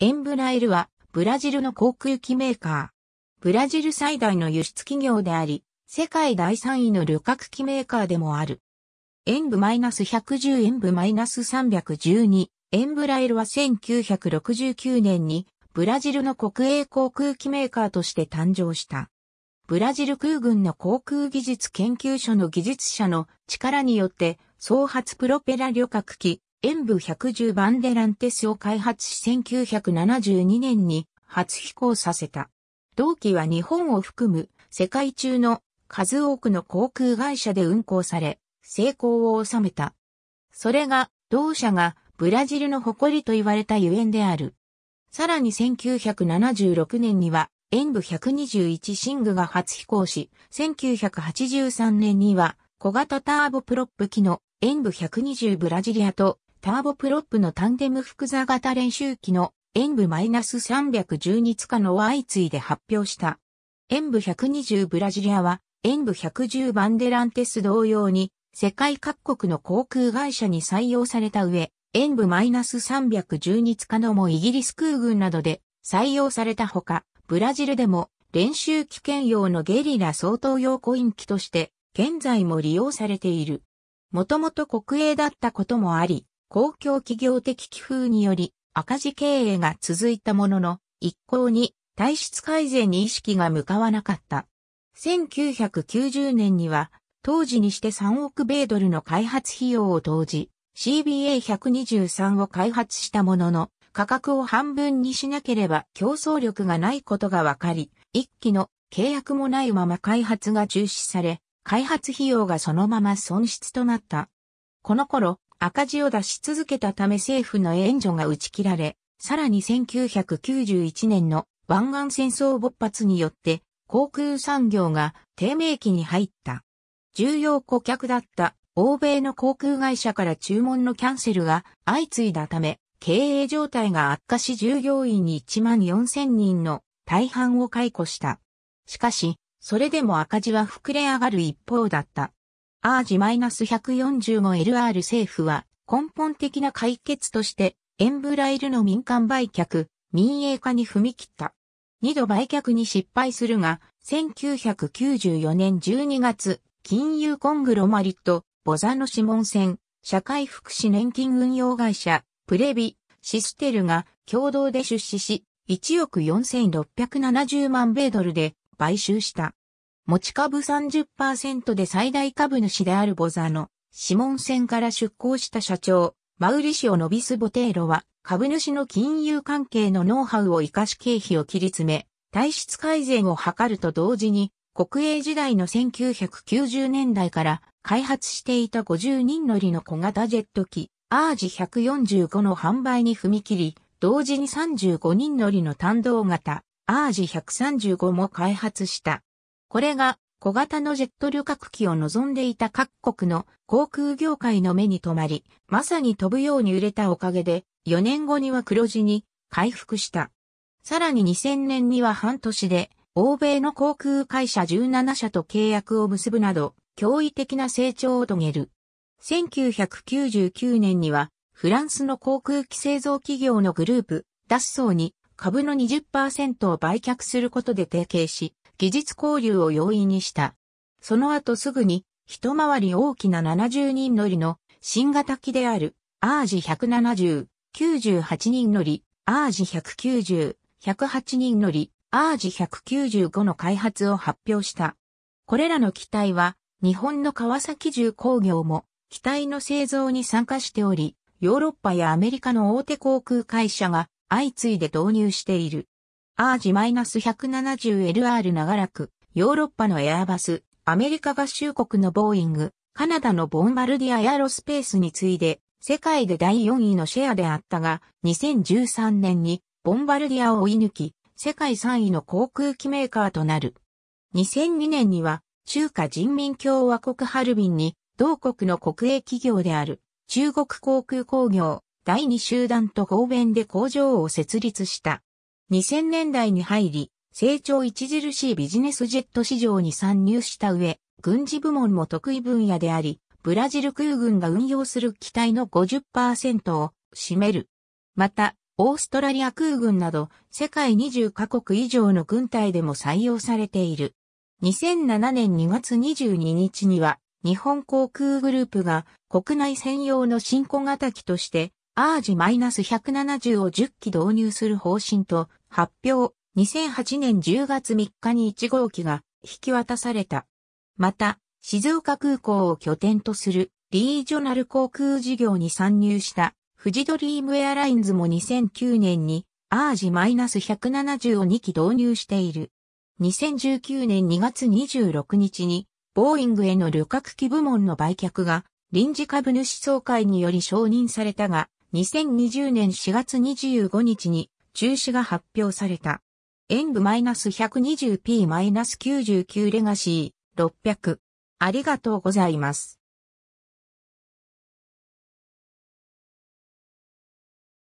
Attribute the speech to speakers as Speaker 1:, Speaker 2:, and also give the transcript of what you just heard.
Speaker 1: エンブラエルは、ブラジルの航空機メーカー。ブラジル最大の輸出企業であり、世界第3位の旅客機メーカーでもある。エンブ -110 エンブ -312 エンブラエルは1969年にブラジルの国営航空機メーカーとして誕生した。ブラジル空軍の航空技術研究所の技術者の力によって創発プロペラ旅客機塩部110バンデランテスを開発し1972年に初飛行させた。同期は日本を含む世界中の数多くの航空会社で運航され、成功を収めた。それが、同社がブラジルの誇りと言われたゆえんである。さらに1976年には、演武121シングが初飛行し、1983年には小型ターボプロップ機の演武120ブラジリアとターボプロップのタンデム複座型練習機の演武 -312 つかのを相次いで発表した。演武120ブラジリアは演武110バンデランテス同様に世界各国の航空会社に採用された上、演武 -312 つかのもイギリス空軍などで採用されたほか、ブラジルでも練習機兼用のゲリラ相当用コイン機として現在も利用されている。もともと国営だったこともあり、公共企業的寄付により赤字経営が続いたものの、一向に体質改善に意識が向かわなかった。1990年には、当時にして3億米ドルの開発費用を投じ、CBA123 を開発したものの、価格を半分にしなければ競争力がないことが分かり、一期の契約もないまま開発が中止され、開発費用がそのまま損失となった。この頃、赤字を出し続けたため政府の援助が打ち切られ、さらに1991年の湾岸戦争勃発によって航空産業が低迷期に入った。重要顧客だった欧米の航空会社から注文のキャンセルが相次いだため、経営状態が悪化し従業員に1万4000人の大半を解雇した。しかし、それでも赤字は膨れ上がる一方だった。アージ1 4 5 LR 政府は根本的な解決としてエンブライルの民間売却、民営化に踏み切った。二度売却に失敗するが、1994年12月、金融コングロマリット、ボザノシモン社会福祉年金運用会社、プレビ、システルが共同で出資し、1億4670万米ドルで買収した。持ち株30%で最大株主であるボザの、諮問船から出向した社長、マウリシオ・ノビス・ボテーロは、株主の金融関係のノウハウを活かし経費を切り詰め、体質改善を図ると同時に、国営時代の1990年代から開発していた50人乗りの小型ジェット機、アージ145の販売に踏み切り、同時に35人乗りの単動型、アージ135も開発した。これが小型のジェット旅客機を望んでいた各国の航空業界の目に留まり、まさに飛ぶように売れたおかげで、4年後には黒字に回復した。さらに2000年には半年で、欧米の航空会社17社と契約を結ぶなど、驚異的な成長を遂げる。1999年には、フランスの航空機製造企業のグループ、ダッソーに株の20%を売却することで提携し、技術交流を容易にした。その後すぐに、一回り大きな70人乗りの新型機である、アージ170、98人乗り、アージ190、108人乗り、アージ195の開発を発表した。これらの機体は、日本の川崎重工業も、機体の製造に参加しており、ヨーロッパやアメリカの大手航空会社が相次いで導入している。アージ -170LR 長らく、ヨーロッパのエアバス、アメリカ合衆国のボーイング、カナダのボンバルディアエアロスペースに次いで、世界で第4位のシェアであったが、2013年にボンバルディアを追い抜き、世界3位の航空機メーカーとなる。2002年には、中華人民共和国ハルビンに、同国の国営企業である、中国航空工業、第2集団と合弁で工場を設立した。2000年代に入り、成長著しいビジネスジェット市場に参入した上、軍事部門も得意分野であり、ブラジル空軍が運用する機体の50%を占める。また、オーストラリア空軍など世界20カ国以上の軍隊でも採用されている。2007年2月22日には日本航空グループが国内専用の新小型機としてアージ1 7 0を10機導入する方針と発表、2008年10月3日に1号機が引き渡された。また、静岡空港を拠点とするリージョナル航空事業に参入した富士ドリームエアラインズも2009年にアージ -170 を2機導入している。2019年2月26日にボーイングへの旅客機部門の売却が臨時株主総会により承認されたが、2020年4月25日に中止が発表された。演武 -120p-99 レガシー600。ありがとうございます。